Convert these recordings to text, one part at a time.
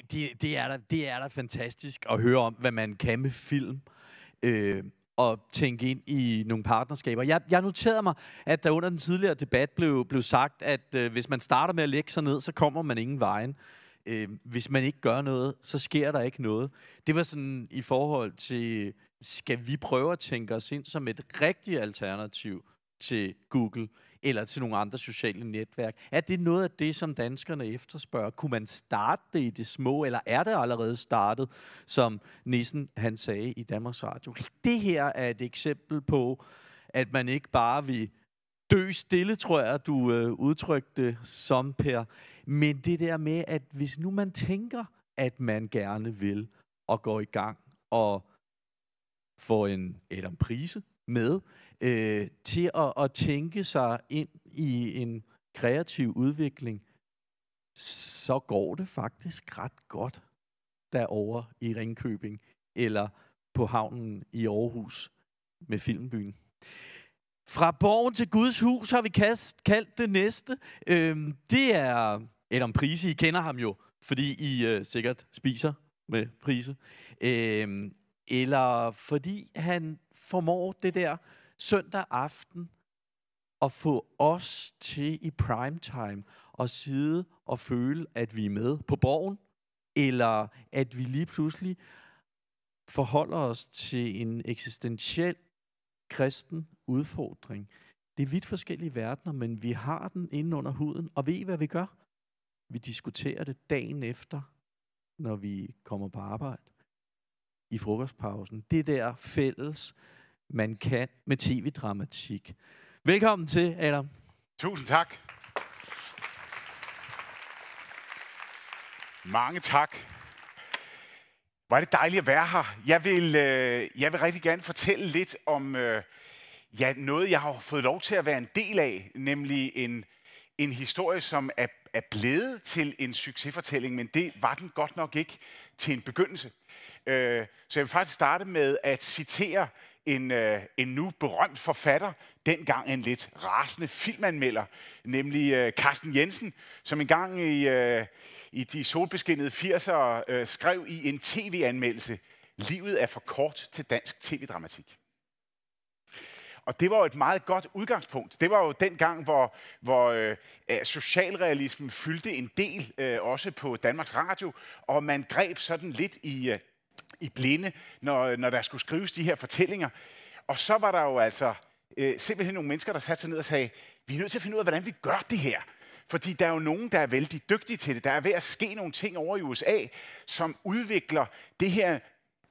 det, det, det, er da, det er da fantastisk at høre om, hvad man kan med film. Øh, og tænke ind i nogle partnerskaber. Jeg, jeg noterede mig, at der under den tidligere debat blev, blev sagt, at øh, hvis man starter med at lægge sig ned, så kommer man ingen vejen. Øh, hvis man ikke gør noget, så sker der ikke noget. Det var sådan i forhold til, skal vi prøve at tænke os ind som et rigtigt alternativ til Google? eller til nogle andre sociale netværk. Er det noget af det, som danskerne efterspørger? Kunne man starte det i det små, eller er det allerede startet, som Nissen han sagde i Danmarks Radio? Det her er et eksempel på, at man ikke bare vil dø stille, tror jeg, du øh, udtrykte som, Per. Men det der med, at hvis nu man tænker, at man gerne vil, og går i gang og får en Adam Prise med, øh, til at, at tænke sig ind i en kreativ udvikling, så går det faktisk ret godt derovre i Ringkøbing eller på havnen i Aarhus med Filmbyen. Fra borgen til Guds hus har vi kast, kaldt det næste. Øhm, det er Adam Prise. I kender ham jo, fordi I øh, sikkert spiser med Prise. Øhm, eller fordi han formår det der søndag aften at få os til i primetime at sidde og føle, at vi er med på borgen, eller at vi lige pludselig forholder os til en eksistentiel kristen udfordring. Det er vidt forskellige verdener, men vi har den inde under huden, og ved I, hvad vi gør? Vi diskuterer det dagen efter, når vi kommer på arbejde i frokostpausen. Det der fælles man kan med tv-dramatik. Velkommen til, Adam. Tusind tak. Mange tak. Hvor er det dejligt at være her. Jeg vil, øh, jeg vil rigtig gerne fortælle lidt om øh, ja, noget, jeg har fået lov til at være en del af, nemlig en, en historie, som er, er blevet til en succesfortælling, men det var den godt nok ikke til en begyndelse. Øh, så jeg vil faktisk starte med at citere en, øh, en nu berømt forfatter, dengang en lidt rasende filmanmelder, nemlig øh, Carsten Jensen, som engang i, øh, i de solbeskinnede 80'ere øh, skrev i en tv-anmeldelse, Livet er for kort til dansk tv-dramatik. Og det var jo et meget godt udgangspunkt. Det var jo den gang, hvor, hvor øh, øh, socialrealismen fyldte en del, øh, også på Danmarks Radio, og man greb sådan lidt i øh, i blinde, når, når der skulle skrives de her fortællinger. Og så var der jo altså øh, simpelthen nogle mennesker, der satte sig ned og sagde, vi er nødt til at finde ud af, hvordan vi gør det her. Fordi der er jo nogen, der er vældig dygtige til det. Der er ved at ske nogle ting over i USA, som udvikler det her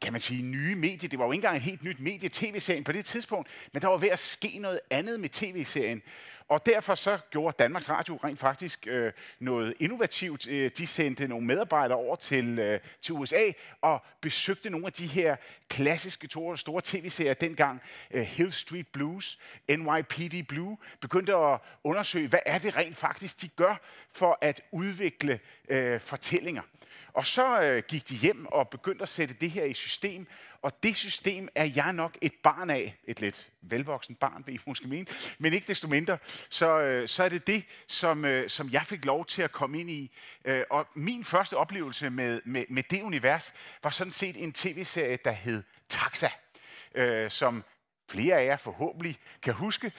kan man sige, nye medie. Det var jo ikke engang et helt nyt medie, tv-serien på det tidspunkt, men der var ved at ske noget andet med tv-serien. Og derfor så gjorde Danmarks Radio rent faktisk øh, noget innovativt. Øh, de sendte nogle medarbejdere over til, øh, til USA og besøgte nogle af de her klassiske store, store tv-serier dengang. Øh, Hill Street Blues, NYPD Blue, begyndte at undersøge, hvad er det rent faktisk, de gør for at udvikle øh, fortællinger. Og så øh, gik de hjem og begyndte at sætte det her i system og det system er jeg nok et barn af, et lidt velvoksen barn, vil I måske mene, men ikke desto mindre, så, øh, så er det det, som, øh, som jeg fik lov til at komme ind i. Øh, og min første oplevelse med, med, med det univers var sådan set en tv-serie, der hed Taxa, som flere af jer forhåbentlig kan huske.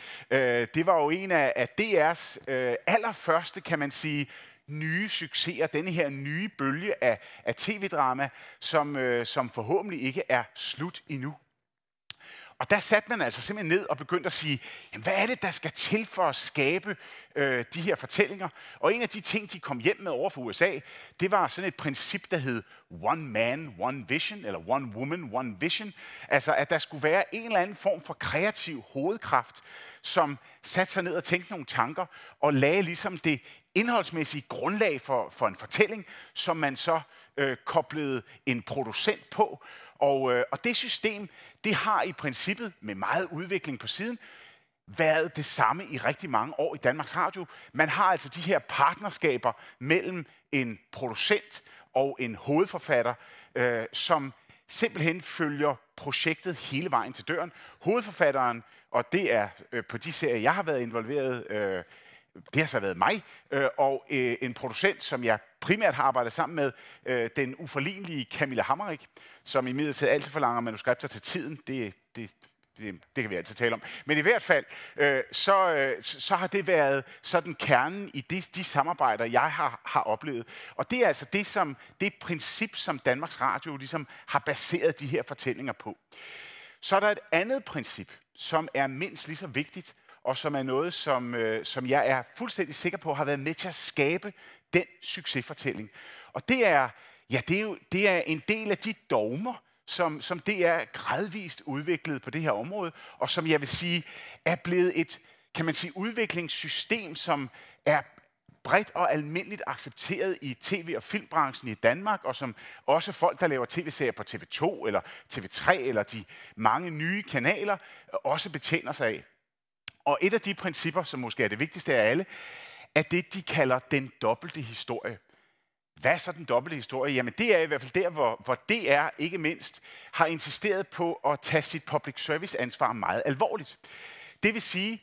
Det var jo en af DR's allerførste, kan man sige, nye succeser, denne her nye bølge af, af tv-drama, som, øh, som forhåbentlig ikke er slut endnu. Og der satte man altså simpelthen ned og begyndte at sige, jamen, hvad er det, der skal til for at skabe øh, de her fortællinger? Og en af de ting, de kom hjem med over for USA, det var sådan et princip, der hed one man, one vision, eller one woman, one vision. Altså, at der skulle være en eller anden form for kreativ hovedkraft, som satte sig ned og tænkte nogle tanker, og lagde ligesom det indholdsmæssige grundlag for, for en fortælling, som man så øh, koblede en producent på. Og, øh, og det system, det har i princippet med meget udvikling på siden, været det samme i rigtig mange år i Danmarks Radio. Man har altså de her partnerskaber mellem en producent og en hovedforfatter, øh, som simpelthen følger projektet hele vejen til døren. Hovedforfatteren, og det er øh, på de serier, jeg har været involveret øh, det har så været mig, øh, og øh, en producent, som jeg primært har arbejdet sammen med, øh, den uforlignelige Camilla Hammerik, som i midlertid altid forlanger manuskripter til tiden. Det, det, det, det kan vi altid tale om. Men i hvert fald, øh, så, øh, så har det været sådan kernen i de, de samarbejder, jeg har, har oplevet. Og det er altså det, som, det princip, som Danmarks Radio ligesom har baseret de her fortællinger på. Så er der et andet princip, som er mindst lige så vigtigt, og som er noget, som, øh, som jeg er fuldstændig sikker på har været med til at skabe den succesfortælling. Og det er, ja, det er, jo, det er en del af de dogmer, som, som det er gradvist udviklet på det her område, og som jeg vil sige er blevet et kan man sige, udviklingssystem, som er bredt og almindeligt accepteret i tv- og filmbranchen i Danmark, og som også folk, der laver tv-serier på TV2 eller TV3 eller de mange nye kanaler, også betjener sig af. Og et af de principper, som måske er det vigtigste af alle, er det, de kalder den dobbelte historie. Hvad er så den dobbelte historie? Jamen det er i hvert fald der, hvor, hvor DR ikke mindst har insisteret på at tage sit public service ansvar meget alvorligt. Det vil sige,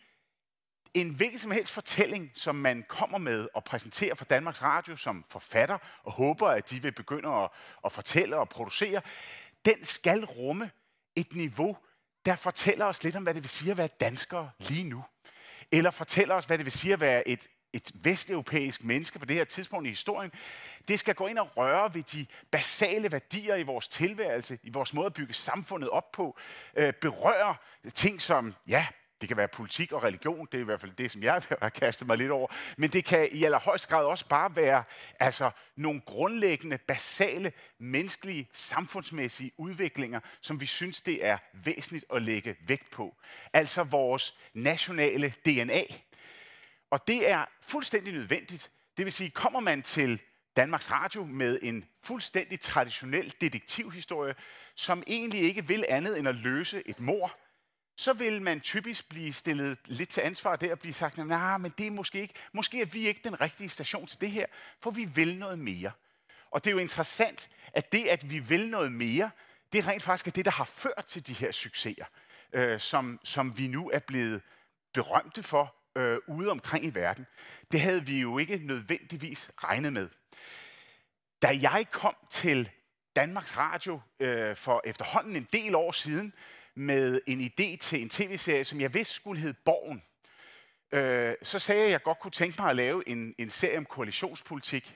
en hvilken som helst fortælling, som man kommer med og præsenterer for Danmarks Radio som forfatter, og håber, at de vil begynde at, at fortælle og producere, den skal rumme et niveau, der fortæller os lidt om, hvad det vil sige at være danskere lige nu. Eller fortæller os, hvad det vil sige at være et, et vesteuropæisk menneske på det her tidspunkt i historien. Det skal gå ind og røre ved de basale værdier i vores tilværelse, i vores måde at bygge samfundet op på. Øh, berøre ting som, ja, det kan være politik og religion, det er i hvert fald det, som jeg har kastet mig lidt over. Men det kan i allerhøjst grad også bare være altså, nogle grundlæggende, basale, menneskelige, samfundsmæssige udviklinger, som vi synes, det er væsentligt at lægge vægt på. Altså vores nationale DNA. Og det er fuldstændig nødvendigt. Det vil sige, kommer man til Danmarks Radio med en fuldstændig traditionel detektivhistorie, som egentlig ikke vil andet end at løse et mor, så vil man typisk blive stillet lidt til ansvar der og blive sagt, nej, nah, men det er måske ikke, måske er vi ikke den rigtige station til det her, for vi vil noget mere. Og det er jo interessant, at det, at vi vil noget mere, det er rent faktisk det, der har ført til de her succeser, øh, som, som vi nu er blevet berømte for øh, ude omkring i verden. Det havde vi jo ikke nødvendigvis regnet med. Da jeg kom til Danmarks Radio øh, for efterhånden en del år siden, med en idé til en tv-serie, som jeg vidste skulle hedde Borgen. Øh, så sagde jeg, at jeg godt kunne tænke mig at lave en, en serie om koalitionspolitik.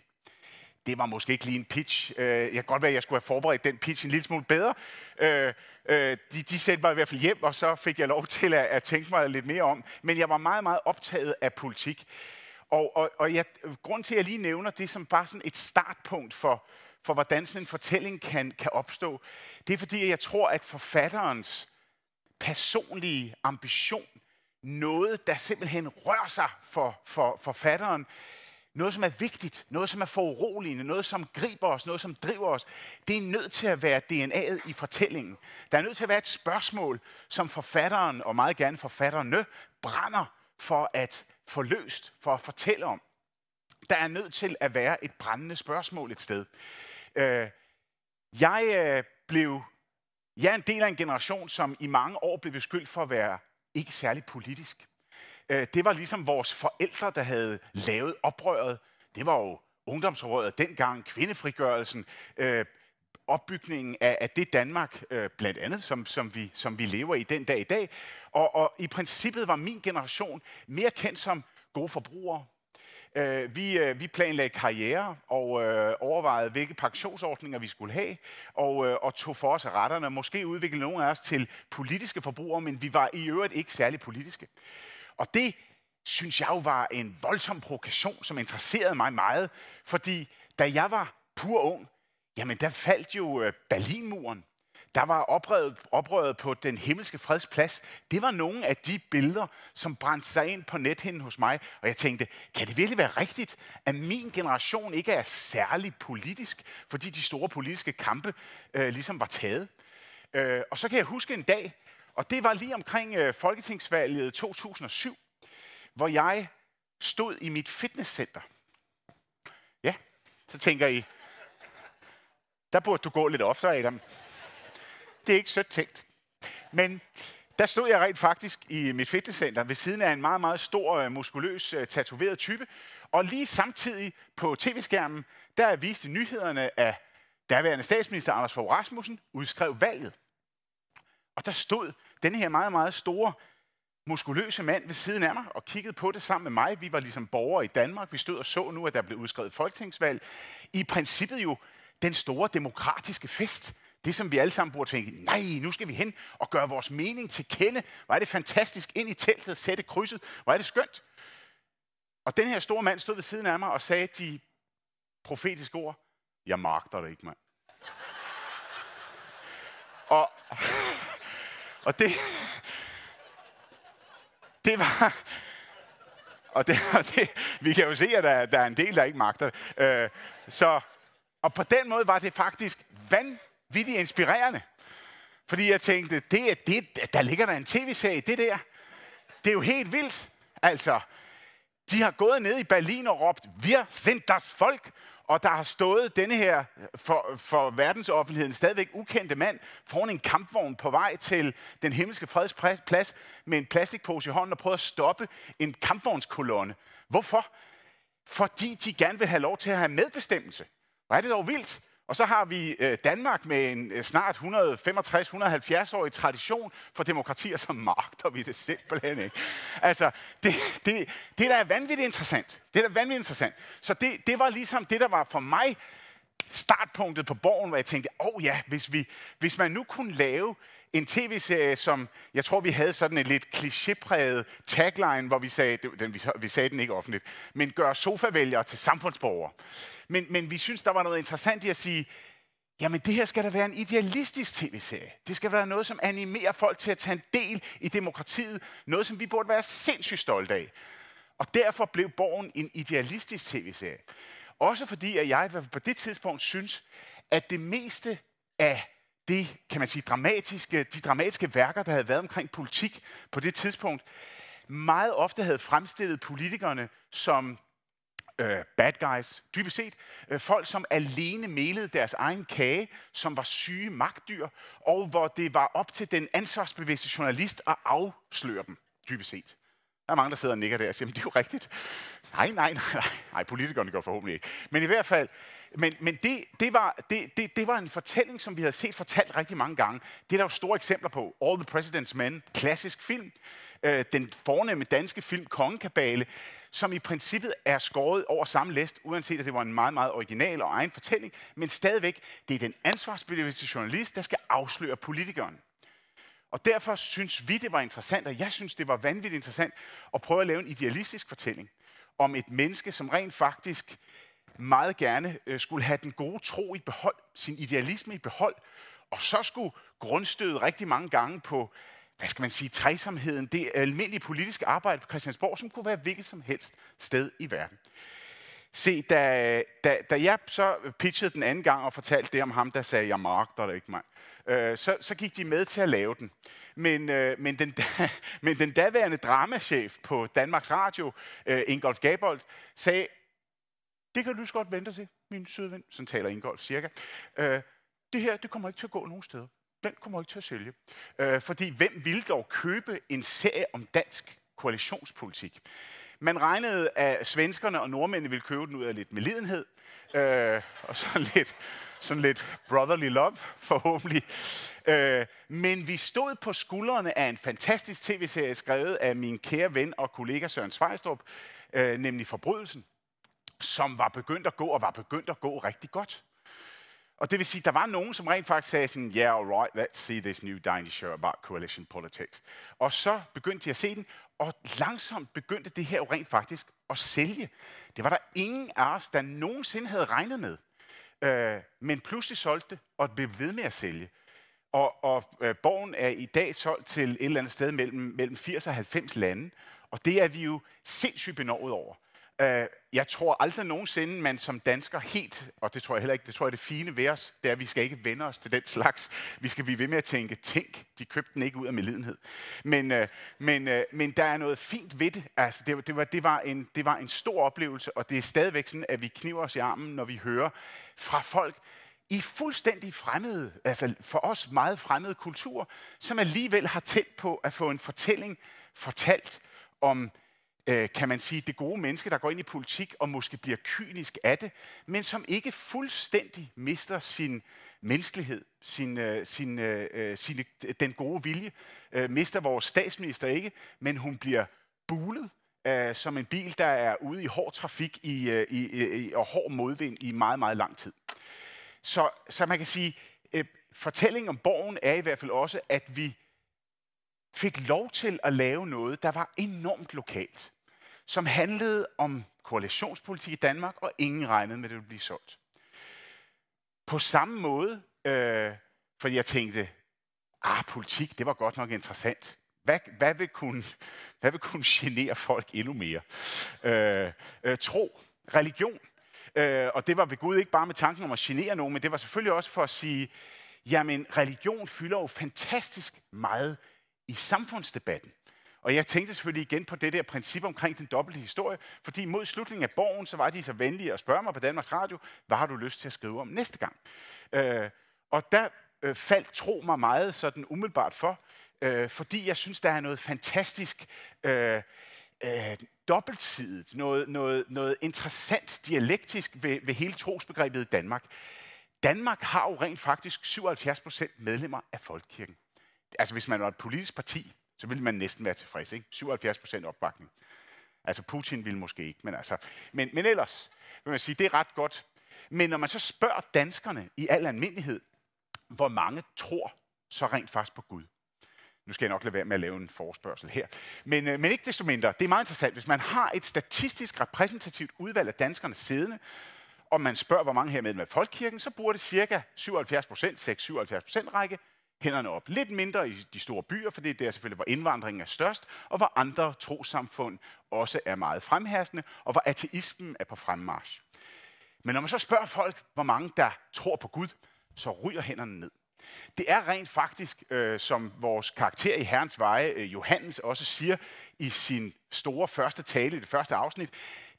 Det var måske ikke lige en pitch. Øh, jeg kan godt være, at jeg skulle have forberedt den pitch en lille smule bedre. Øh, de, de sendte mig i hvert fald hjem, og så fik jeg lov til at, at tænke mig lidt mere om. Men jeg var meget, meget optaget af politik. Og, og, og jeg, grund til, at jeg lige nævner det som bare sådan et startpunkt for, for hvordan sådan en fortælling kan, kan opstå, det er fordi, jeg tror, at forfatterens personlige ambition. Noget, der simpelthen rører sig for, for for forfatteren. Noget, som er vigtigt, noget, som er foruroligende, noget, som griber os, noget, som driver os. Det er nødt til at være DNA'et i fortællingen. Der er nødt til at være et spørgsmål, som forfatteren, og meget gerne forfatterne, brænder for at få løst, for at fortælle om. Der er nødt til at være et brændende spørgsmål et sted. Øh, jeg øh, blev jeg er en del af en generation, som i mange år blev beskyldt for at være ikke særlig politisk. Øh, det var ligesom vores forældre, der havde lavet oprøret. Det var jo ungdomsrådet dengang, kvindefrigørelsen, øh, opbygningen af, det Danmark, øh, blandt andet, som, som, vi, som vi lever i den dag i dag. Og, og i princippet var min generation mere kendt som gode forbrugere, Øh, vi, øh, vi planlagde karriere og øh, overvejede, hvilke pensionsordninger vi skulle have, og, øh, og tog for os retterne. Måske udviklede nogle af os til politiske forbrugere, men vi var i øvrigt ikke særlig politiske. Og det synes jeg jo var en voldsom provokation, som interesserede mig meget, fordi da jeg var pur ung, jamen der faldt jo øh, Berlinmuren der var oprøret, oprøret på den himmelske fredsplads, det var nogle af de billeder, som brændte sig ind på nethinden hos mig. Og jeg tænkte, kan det virkelig være rigtigt, at min generation ikke er særlig politisk, fordi de store politiske kampe øh, ligesom var taget? Øh, og så kan jeg huske en dag, og det var lige omkring øh, Folketingsvalget 2007, hvor jeg stod i mit fitnesscenter. Ja, så tænker I, der burde du gå lidt oftere, Adam det er ikke sødt tænkt. Men der stod jeg rent faktisk i mit fitnesscenter ved siden af en meget, meget stor, øh, muskuløs, øh, tatoveret type. Og lige samtidig på tv-skærmen, der vist nyhederne af daværende statsminister Anders Fogh Rasmussen udskrev valget. Og der stod den her meget, meget store, muskuløse mand ved siden af mig og kiggede på det sammen med mig. Vi var ligesom borgere i Danmark. Vi stod og så nu, at der blev udskrevet folketingsvalg. I princippet jo den store demokratiske fest, det, som vi alle sammen burde tænke, nej, nu skal vi hen og gøre vores mening til kende. Var det fantastisk ind i teltet, sætte krydset. Var det skønt. Og den her store mand stod ved siden af mig og sagde de profetiske ord. Jeg magter det ikke, mand. og, og det, det var... Og det, og det, vi kan jo se, at der, der er en del, der ikke magter det. Øh, så, og på den måde var det faktisk vanvittigt vanvittigt inspirerende. Fordi jeg tænkte, det, er det, der ligger der en tv-serie, det der. Det er jo helt vildt. Altså, de har gået ned i Berlin og råbt, wir sind das Volk. Og der har stået denne her for, for verdensoffentligheden stadigvæk ukendte mand foran en kampvogn på vej til den himmelske fredsplads med en plastikpose i hånden og prøvet at stoppe en kampvognskolonne. Hvorfor? Fordi de gerne vil have lov til at have medbestemmelse. Hvor er det dog vildt? Og så har vi øh, Danmark med en øh, snart 165-170-årig tradition for demokratier, som magter vi det simpelthen ikke. Altså, det, det, det der er vanvittigt interessant. Det der er vanvittigt interessant. Så det, det var ligesom det, der var for mig startpunktet på borgen, hvor jeg tænkte, åh oh ja, hvis, vi, hvis man nu kunne lave en tv-serie, som jeg tror, vi havde sådan en lidt klichépræget tagline, hvor vi sagde, den, vi sagde den ikke offentligt, men gør sofavælgere til samfundsborgere. Men, men vi synes, der var noget interessant i at sige, jamen det her skal da være en idealistisk tv-serie. Det skal være noget, som animerer folk til at tage en del i demokratiet. Noget, som vi burde være sindssygt stolte af. Og derfor blev Borgen en idealistisk tv-serie. Også fordi, at jeg på det tidspunkt synes, at det meste af det, kan man sige, dramatiske, de dramatiske værker, der havde været omkring politik på det tidspunkt, meget ofte havde fremstillet politikerne som øh, bad guys, dybest set. Øh, folk, som alene melede deres egen kage, som var syge magtdyr, og hvor det var op til den ansvarsbevidste journalist at afsløre dem, dybest set. Der er mange, der sidder og nikker der og siger, men det er jo rigtigt. Nej, nej, nej, nej. Nej, politikerne gør forhåbentlig ikke. Men i hvert fald, men, men det, det, var, det, det, det var en fortælling, som vi havde set fortalt rigtig mange gange. Det er der jo store eksempler på. All the President's Men, klassisk film. Øh, den fornemme danske film Kongekabale, som i princippet er skåret over samme læst, uanset at det var en meget, meget original og egen fortælling. Men stadigvæk, det er den ansvarsbevidste journalist, der skal afsløre politikeren. Og derfor synes vi, det var interessant, og jeg synes, det var vanvittigt interessant at prøve at lave en idealistisk fortælling om et menneske, som rent faktisk meget gerne øh, skulle have den gode tro i behold, sin idealisme i behold, og så skulle grundstøde rigtig mange gange på, hvad skal man sige, træsomheden, det almindelige politiske arbejde på Christiansborg, som kunne være hvilket som helst sted i verden. Se, da, da, da jeg så pitchede den anden gang og fortalte det om ham, der sagde, jeg magter det ikke, mig, Øh, så, så gik de med til at lave den. Men, øh, men, den, da, men den daværende dramachef på Danmarks Radio, øh, Ingolf Gabold, sagde, det kan du så godt vente til, min søde ven, sådan taler Ingolf cirka. Øh, det her, det kommer ikke til at gå nogen steder. Den kommer ikke til at sælge. Øh, fordi hvem ville dog købe en serie om dansk koalitionspolitik? Man regnede, at svenskerne og nordmændene ville købe den ud af lidt medlidenhed, øh, og sådan lidt, sådan lidt brotherly love, forhåbentlig. Øh, men vi stod på skuldrene af en fantastisk tv-serie, skrevet af min kære ven og kollega Søren Svejstrup, øh, nemlig Forbrydelsen, som var begyndt at gå, og var begyndt at gå rigtig godt. Og det vil sige, der var nogen, som rent faktisk sagde sådan, yeah, all right, let's see this new Danish show about coalition politics. Og så begyndte de at se den, og langsomt begyndte det her jo rent faktisk at sælge. Det var der ingen af os, der nogensinde havde regnet med. Øh, men pludselig solgte det, og blev ved med at sælge. Og, og øh, borgen er i dag solgt til et eller andet sted mellem, mellem 80 og 90 lande. Og det er vi jo sindssygt benovet over. Øh, jeg tror aldrig nogensinde, man som dansker helt, og det tror jeg heller ikke, det tror jeg det fine ved os, det er, at vi skal ikke vende os til den slags. Vi skal blive ved med at tænke, tænk, de købte den ikke ud af medlidenhed. Men, øh, men, øh, men der er noget fint ved det. Altså, det, det, var, det, var en, det var en stor oplevelse, og det er stadigvæk sådan, at vi kniver os i armen, når vi hører fra folk, i fuldstændig fremmede, altså for os meget fremmede kulturer, som alligevel har tænkt på at få en fortælling fortalt om Øh, kan man sige, det gode menneske, der går ind i politik og måske bliver kynisk af det, men som ikke fuldstændig mister sin menneskelighed, sin, øh, sin, øh, sin, den gode vilje. Mister vores statsminister ikke, men hun bliver bulet som en bil, der er ude i hård trafik i, i, i, og hård modvind i meget, meget lang tid. Så, så man kan sige, fortællingen om borgen er i hvert fald også, at vi fik lov til at lave noget, der var enormt lokalt som handlede om koalitionspolitik i Danmark, og ingen regnede med, at det ville blive solgt. På samme måde, øh, fordi jeg tænkte, ah, politik, det var godt nok interessant. Hvad, hvad, vil, kunne, hvad vil kunne genere folk endnu mere? Øh, øh, tro, religion. Øh, og det var ved Gud ikke bare med tanken om at genere nogen, men det var selvfølgelig også for at sige, jamen religion fylder jo fantastisk meget i samfundsdebatten. Og jeg tænkte selvfølgelig igen på det der princip omkring den dobbelte historie, fordi mod slutningen af bogen, så var de så venlige at spørge mig på Danmarks Radio, hvad har du lyst til at skrive om næste gang? Øh, og der øh, faldt tro mig meget sådan umiddelbart for, øh, fordi jeg synes, der er noget fantastisk øh, øh, dobbeltsidigt, noget, noget, noget interessant dialektisk ved, ved hele trosbegrebet i Danmark. Danmark har jo rent faktisk 77 procent medlemmer af Folkekirken. Altså hvis man var et politisk parti, så ville man næsten være tilfreds. Ikke? 77 procent opbakning. Altså Putin ville måske ikke, men, altså, men, men ellers vil man sige, det er ret godt. Men når man så spørger danskerne i al almindelighed, hvor mange tror så rent faktisk på Gud, nu skal jeg nok lade være med at lave en forespørgsel her. Men, øh, men ikke desto mindre, det er meget interessant. Hvis man har et statistisk repræsentativt udvalg af danskerne siddende, og man spørger, hvor mange her med med folkekirken, så burde det cirka 77 procent, 6-77 procent række, hænderne op. Lidt mindre i de store byer, for det er der selvfølgelig, hvor indvandringen er størst, og hvor andre trosamfund også er meget fremherskende, og hvor ateismen er på fremmarsch. Men når man så spørger folk, hvor mange der tror på Gud, så ryger hænderne ned. Det er rent faktisk, øh, som vores karakter i Herrens Veje, øh, Johannes, også siger i sin store første tale i det første afsnit,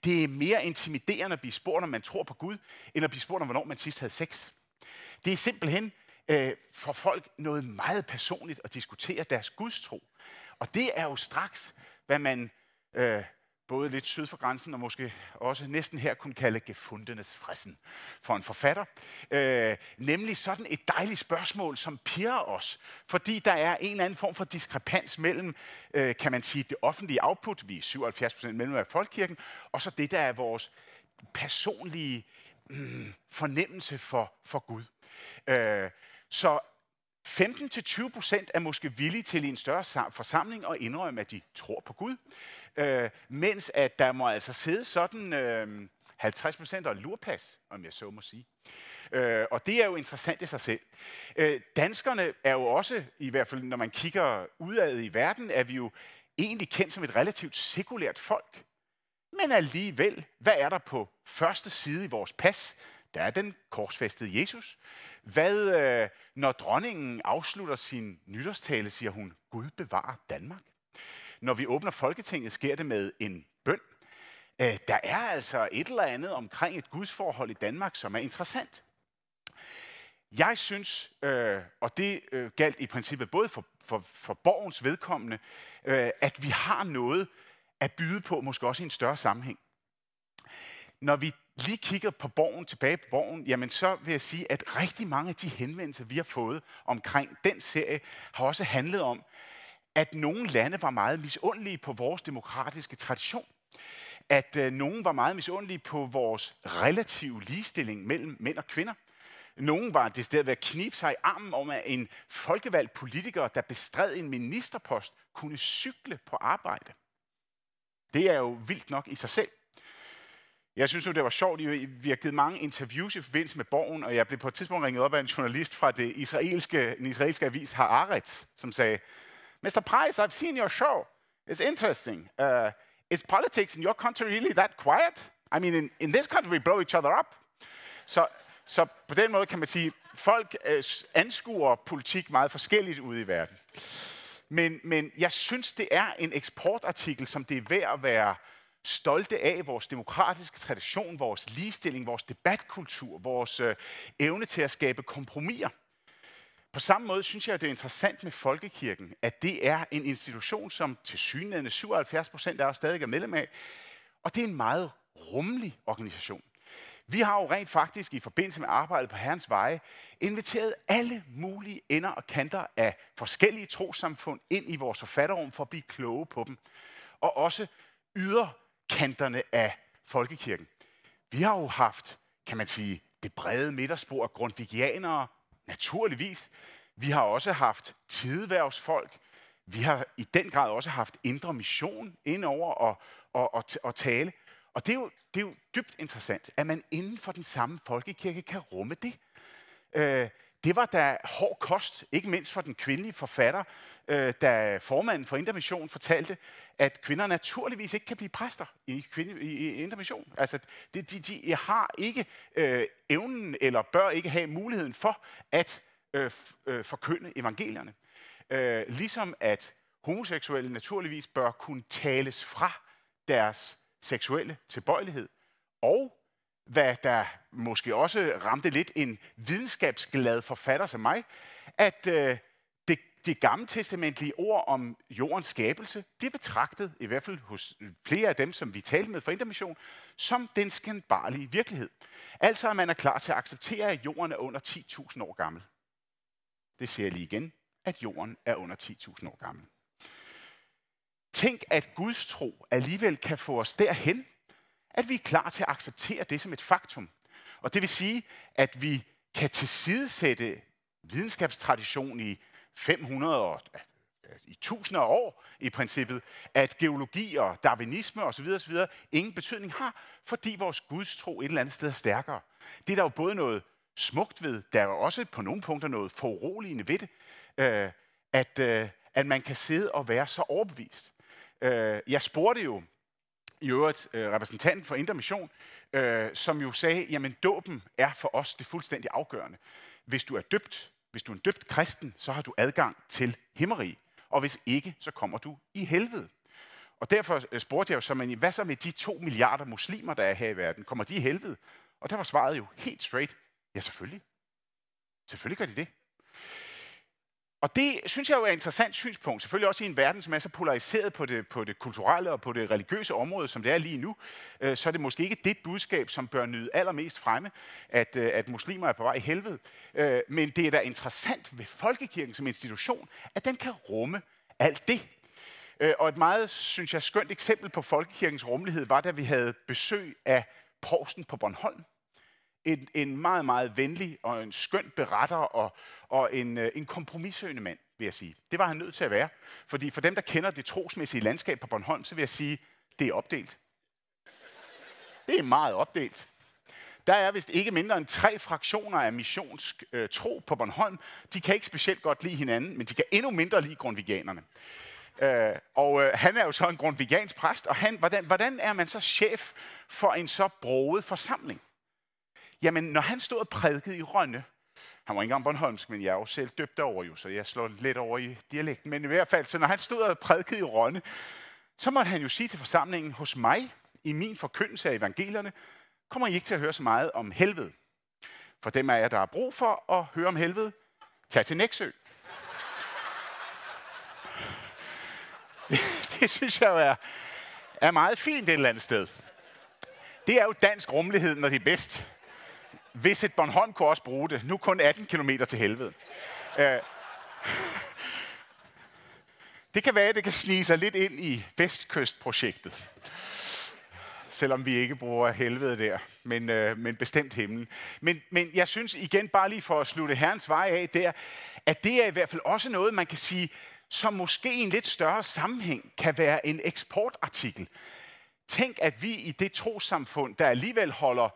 det er mere intimiderende at blive spurgt, om man tror på Gud, end at blive spurgt om, hvornår man sidst havde sex. Det er simpelthen Øh, for folk noget meget personligt at diskutere deres gudstro. Og det er jo straks, hvad man øh, både lidt syd for grænsen og måske også næsten her kunne kalde gefundenes fressen for en forfatter. Øh, nemlig sådan et dejligt spørgsmål, som pirrer os, fordi der er en eller anden form for diskrepans mellem, øh, kan man sige, det offentlige output, vi er 77 procent medlemmer af Folkekirken, og så det, der er vores personlige mm, fornemmelse for, for Gud. Øh, så 15-20 procent er måske villige til i en større forsamling at indrømme, at de tror på Gud, øh, mens at der må altså sidde sådan øh, 50 procent og lurpas, om jeg så må sige. Øh, og det er jo interessant i sig selv. Øh, danskerne er jo også, i hvert fald når man kigger udad i verden, er vi jo egentlig kendt som et relativt sekulært folk. Men alligevel, hvad er der på første side i vores pas? Der er den korsfæstede Jesus. Hvad, øh, når dronningen afslutter sin nytårstale, siger hun, Gud bevarer Danmark. Når vi åbner Folketinget, sker det med en bøn. Øh, der er altså et eller andet omkring et gudsforhold i Danmark, som er interessant. Jeg synes, øh, og det øh, galt i princippet både for, for, for borgens vedkommende, øh, at vi har noget at byde på, måske også i en større sammenhæng. Når vi lige kigger på borgen, tilbage på borgen, jamen så vil jeg sige, at rigtig mange af de henvendelser, vi har fået omkring den serie, har også handlet om, at nogle lande var meget misundelige på vores demokratiske tradition. At øh, nogen var meget misundelige på vores relative ligestilling mellem mænd og kvinder. Nogen var det sted ved at knibe sig i armen om, at en folkevalgt politiker, der bestred en ministerpost, kunne cykle på arbejde. Det er jo vildt nok i sig selv. Jeg synes jo, det var sjovt. Vi har givet mange interviews i forbindelse med borgen, og jeg blev på et tidspunkt ringet op af en journalist fra det israelske, den israelske avis Haaretz, som sagde, Mr. Price, I've seen your show. It's interesting. Uh, is politics in your country really that quiet? I mean, in, in this country we blow each other up. Så, så på den måde kan man sige, folk øh, anskuer politik meget forskelligt ude i verden. Men, men jeg synes, det er en eksportartikel, som det er værd at være stolte af vores demokratiske tradition, vores ligestilling, vores debatkultur, vores øh, evne til at skabe kompromiser. På samme måde synes jeg, at det er interessant med folkekirken, at det er en institution, som til synligheden 77 procent af os stadig er medlem af, og det er en meget rummelig organisation. Vi har jo rent faktisk i forbindelse med arbejdet på Herrens Veje inviteret alle mulige ender og kanter af forskellige trosamfund ind i vores forfatterrum for at blive kloge på dem. Og også yder kanterne af folkekirken. Vi har jo haft, kan man sige, det brede midterspor, af grundvigianere, naturligvis. Vi har også haft tideværvsfolk. Vi har i den grad også haft indre mission indover og, og, og, og tale. Og det er, jo, det er jo dybt interessant, at man inden for den samme folkekirke kan rumme det. Øh, det var da hård kost, ikke mindst for den kvindelige forfatter, øh, da formanden for Intermission fortalte, at kvinder naturligvis ikke kan blive præster i, kvinde, i, i Intermission. Altså, de, de, de har ikke øh, evnen, eller bør ikke have muligheden for at øh, øh, forkynde evangelierne. Øh, ligesom at homoseksuelle naturligvis bør kunne tales fra deres seksuelle tilbøjelighed, og hvad der måske også ramte lidt en videnskabsglad forfatter som mig, at øh, det, det gamle testamentlige ord om jordens skabelse bliver betragtet, i hvert fald hos øh, flere af dem, som vi talte med for Intermission, som den skandbarlige virkelighed. Altså at man er klar til at acceptere, at jorden er under 10.000 år gammel. Det ser jeg lige igen, at jorden er under 10.000 år gammel. Tænk, at Guds tro alligevel kan få os derhen, at vi er klar til at acceptere det som et faktum. Og det vil sige, at vi kan tilsidesætte videnskabstradition i 500 og i tusinder af år i princippet, at geologi og darwinisme osv. osv. ingen betydning har, fordi vores gudstro et eller andet sted er stærkere. Det er der jo både noget smukt ved, der er også på nogle punkter noget foruroligende ved det, øh, at, øh, at man kan sidde og være så overbevist. Øh, jeg spurgte jo i øvrigt øh, repræsentanten for Indre Mission, øh, som jo sagde, jamen dåben er for os det fuldstændig afgørende. Hvis du er døbt, hvis du er en døbt kristen, så har du adgang til himmeri, og hvis ikke, så kommer du i helvede. Og derfor øh, spurgte jeg jo så, men hvad så med de to milliarder muslimer, der er her i verden? Kommer de i helvede? Og der var svaret jo helt straight, ja selvfølgelig. Selvfølgelig gør de det. Og det synes jeg jo er et interessant synspunkt, selvfølgelig også i en verden, som er så polariseret på det, på det kulturelle og på det religiøse område, som det er lige nu, øh, så er det måske ikke det budskab, som bør nyde allermest fremme, at, øh, at muslimer er på vej i helvede. Øh, men det er da interessant ved folkekirken som institution, at den kan rumme alt det. og et meget, synes jeg, skønt eksempel på folkekirkens rummelighed var, da vi havde besøg af Porsten på Bornholm en, en meget, meget venlig og en skøn beretter og, og en, øh, en kompromissøgende mand, vil jeg sige. Det var han nødt til at være. Fordi for dem, der kender det trosmæssige landskab på Bornholm, så vil jeg sige, det er opdelt. Det er meget opdelt. Der er vist ikke mindre end tre fraktioner af missionsk øh, tro på Bornholm. De kan ikke specielt godt lide hinanden, men de kan endnu mindre lide grundvigianerne. Øh, og øh, han er jo så en grundvigansk præst, og han, hvordan, hvordan er man så chef for en så broget forsamling? Jamen, når han stod og prædikede i Rønne, han var ikke engang Bornholmsk, men jeg er jo selv døbt over jo, så jeg slår lidt over i dialekten. Men i hvert fald, så når han stod og prædikede i Rønne, så måtte han jo sige til forsamlingen, hos mig, i min forkyndelse af evangelierne, kommer I ikke til at høre så meget om helvede. For dem af jer, der har brug for at høre om helvede, tag til Næksø. Det, det synes jeg er, er meget fint et eller andet sted. Det er jo dansk rummelighed, når det er bedst. Hvis et Bornholm kunne også bruge det. Nu kun 18 km til helvede. Øh, det kan være, at det kan snige sig lidt ind i Vestkystprojektet. Selvom vi ikke bruger helvede der, men, øh, men bestemt himlen. Men, men jeg synes igen, bare lige for at slutte Herrens vej af der, at det er i hvert fald også noget, man kan sige, som måske i en lidt større sammenhæng kan være en eksportartikel. Tænk, at vi i det trosamfund, der alligevel holder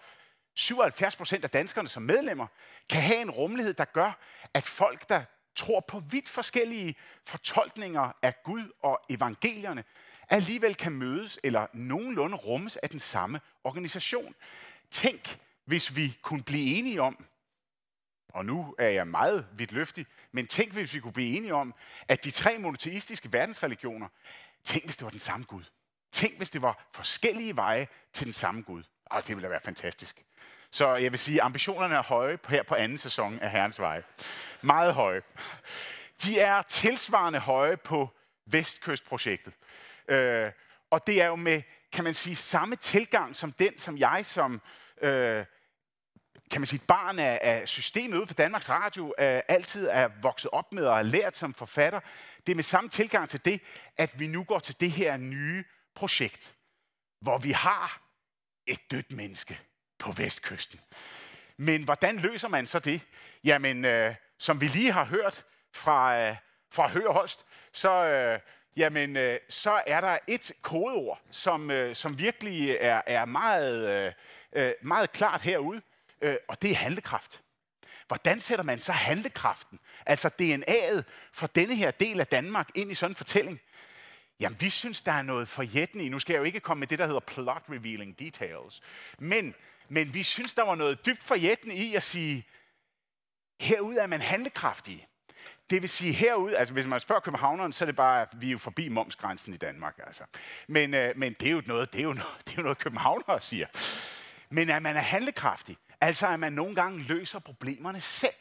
77 procent af danskerne som medlemmer, kan have en rummelighed, der gør, at folk, der tror på vidt forskellige fortolkninger af Gud og evangelierne, alligevel kan mødes eller nogenlunde rummes af den samme organisation. Tænk, hvis vi kunne blive enige om, og nu er jeg meget vidt løftig, men tænk, hvis vi kunne blive enige om, at de tre monoteistiske verdensreligioner, tænk, hvis det var den samme Gud. Tænk, hvis det var forskellige veje til den samme Gud. Og det ville da være fantastisk. Så jeg vil sige, at ambitionerne er høje her på anden sæson af Herrens Vej. Meget høje. De er tilsvarende høje på Vestkystprojektet. Øh, og det er jo med, kan man sige, samme tilgang som den, som jeg som, øh, kan man sige, barn af, af systemet ude på Danmarks Radio, øh, altid er vokset op med og har lært som forfatter. Det er med samme tilgang til det, at vi nu går til det her nye projekt, hvor vi har et dødt menneske på vestkysten. Men hvordan løser man så det? Jamen, øh, som vi lige har hørt fra, øh, fra Høger så, øh, jamen, øh, så er der et kodeord, som, øh, som virkelig er, er meget, øh, øh meget klart herude, øh, og det er handlekraft. Hvordan sætter man så handlekraften, altså DNA'et fra denne her del af Danmark, ind i sådan en fortælling? Jamen, vi synes, der er noget forjætten i. Nu skal jeg jo ikke komme med det, der hedder plot revealing details. Men men vi synes, der var noget dybt forjættende i at sige, herud er man handlekraftig. Det vil sige herud, altså hvis man spørger københavneren, så er det bare, at vi er jo forbi momsgrænsen i Danmark. Altså. Men, øh, men det, er jo noget, det, er jo noget, det er jo noget, københavnere siger. Men at man er handlekraftig, altså at man nogle gange løser problemerne selv.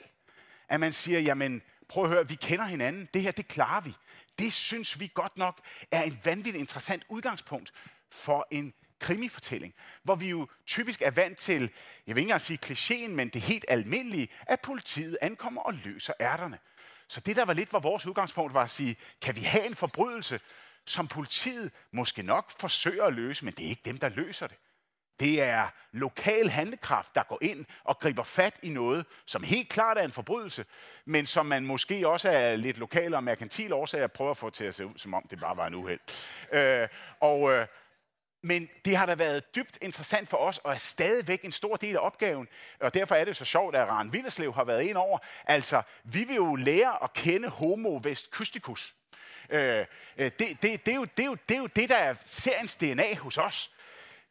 At man siger, jamen prøv at høre, vi kender hinanden, det her, det klarer vi. Det synes vi godt nok er en vanvittigt interessant udgangspunkt for en krimifortælling, hvor vi jo typisk er vant til, jeg vil ikke engang sige klichéen, men det helt almindelige, at politiet ankommer og løser ærterne. Så det, der var lidt var vores udgangspunkt, var at sige, kan vi have en forbrydelse, som politiet måske nok forsøger at løse, men det er ikke dem, der løser det. Det er lokal handekraft, der går ind og griber fat i noget, som helt klart er en forbrydelse, men som man måske også er lidt lokal og merkantil årsager prøver at få til at se ud, som om det bare var en uheld. Øh, og, øh, men det har da været dybt interessant for os, og er stadigvæk en stor del af opgaven. Og derfor er det så sjovt, at Rand Villerslev har været ind over. Altså, vi vil jo lære at kende homo vesticus. Øh, øh, det, det, det, er jo, det, er jo, det er jo det, der er seriens DNA hos os.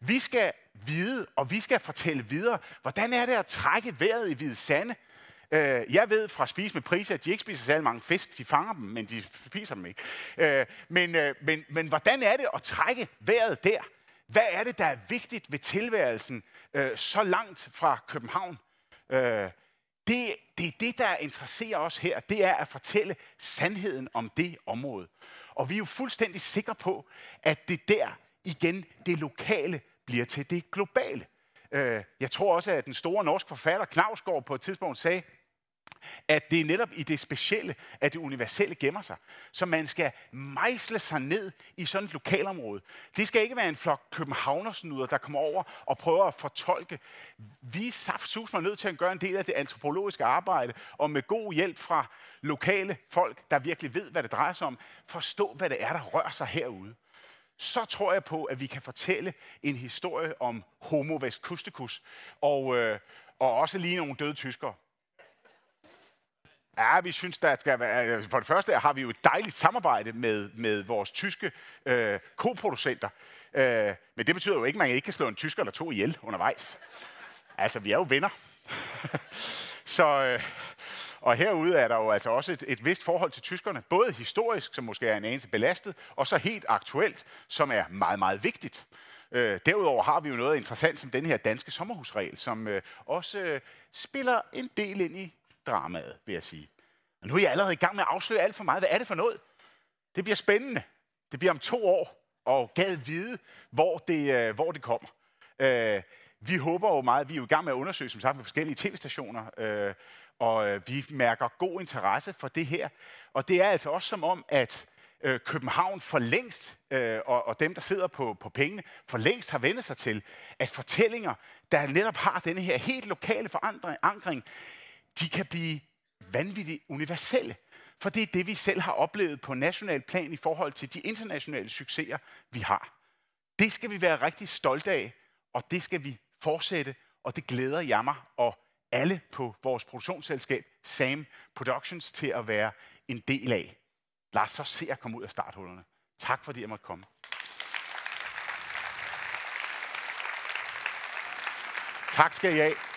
Vi skal vide, og vi skal fortælle videre, hvordan er det at trække vejret i Hvide Sande? Øh, jeg ved fra Spis med Prisa, at de ikke spiser særlig mange fisk. De fanger dem, men de spiser dem ikke. Øh, men, øh, men, men hvordan er det at trække vejret der? Hvad er det, der er vigtigt ved tilværelsen øh, så langt fra København? Øh, det, det er det, der interesserer os her. Det er at fortælle sandheden om det område. Og vi er jo fuldstændig sikre på, at det der igen, det lokale, bliver til det globale. Øh, jeg tror også, at den store norske forfatter Knavsgaard på et tidspunkt sagde, at det er netop i det specielle, at det universelle gemmer sig. Så man skal mejsle sig ned i sådan et lokalområde. Det skal ikke være en flok københavnersnuder, der kommer over og prøver at fortolke. Vi er er nødt til at gøre en del af det antropologiske arbejde, og med god hjælp fra lokale folk, der virkelig ved, hvad det drejer sig om, forstå, hvad det er, der rører sig herude. Så tror jeg på, at vi kan fortælle en historie om Homo Vestkusticus, og, øh, og også lige nogle døde tyskere. Ja, vi synes, der skal være... Øh, for det første har vi jo et dejligt samarbejde med, med vores tyske øh, koproducenter. Øh, men det betyder jo ikke, at man ikke kan slå en tysker eller to ihjel undervejs. Altså, vi er jo venner. Så, øh, og herude er der jo altså også et, et vist forhold til tyskerne, både historisk, som måske er en anelse belastet, og så helt aktuelt, som er meget, meget vigtigt. Øh, derudover har vi jo noget interessant som den her danske sommerhusregel, som øh, også øh, spiller en del ind i dramaet, vil jeg sige. Og nu er jeg allerede i gang med at afsløre alt for meget. Hvad er det for noget? Det bliver spændende. Det bliver om to år, og gad vide, hvor det, øh, hvor det kommer. Øh, vi håber jo meget, vi er jo i gang med at undersøge, som sagt, med forskellige tv-stationer, øh, og øh, vi mærker god interesse for det her. Og det er altså også som om, at øh, København for længst, øh, og, og dem, der sidder på, på pengene, for længst har vendt sig til, at fortællinger, der netop har denne her helt lokale forandring, ankring, de kan blive vanvittigt universelle. For det er det, vi selv har oplevet på national plan i forhold til de internationale succeser, vi har. Det skal vi være rigtig stolte af, og det skal vi fortsætte, og det glæder jeg mig og alle på vores produktionsselskab, Sam Productions, til at være en del af. Lad os så se at komme ud af starthullerne. Tak fordi jeg måtte komme. Tak skal I have.